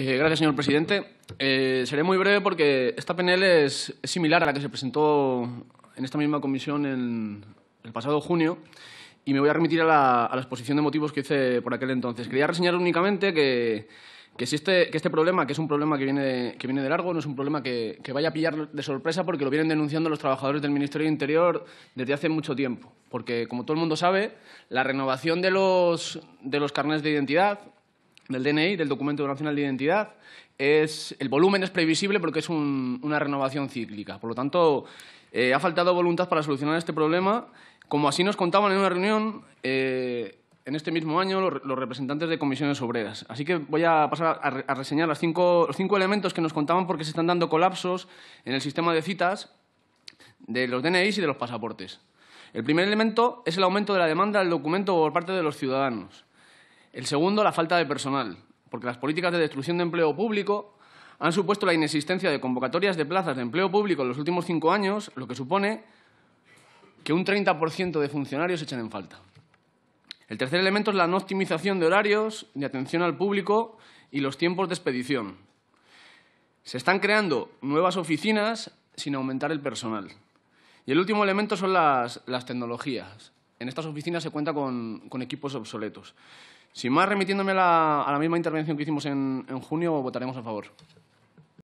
Eh, gracias, señor presidente. Eh, seré muy breve porque esta PNL es, similar a la que se presentó en esta misma comisión el pasado junio y me voy a remitir a la, exposición de motivos que hice por aquel entonces. Quería reseñar únicamente que, este, que este problema, que es un problema que viene, de, que viene de largo, no es un problema que, vaya a pillar de sorpresa porque lo vienen denunciando los trabajadores del Ministerio de Interior desde hace mucho tiempo. Porque, como todo el mundo sabe, la renovación de los, de los carnés de identidad del DNI, del Documento Nacional de Identidad, es, el volumen es previsible porque es una renovación cíclica. Por lo tanto, eh, ha faltado voluntad para solucionar este problema. Como así nos contaban en una reunión eh, en este mismo año los, representantes de comisiones obreras. Así que voy a pasar a, reseñar los cinco elementos que nos contaban porque se están dando colapsos en el sistema de citas de los DNIs y de los pasaportes. El primer elemento es el aumento de la demanda del documento por parte de los ciudadanos. El segundo, la falta de personal, porque las políticas de destrucción de empleo público han supuesto la inexistencia de convocatorias de plazas de empleo público en los últimos cinco años, lo que supone que un 30% de funcionarios echan en falta. El tercer elemento es la no optimización de horarios, de atención al público y los tiempos de expedición. Se están creando nuevas oficinas sin aumentar el personal. Y el último elemento son las, tecnologías. En estas oficinas se cuenta con equipos obsoletos. Sin más, remitiéndome a la, misma intervención que hicimos en junio, votaremos a favor.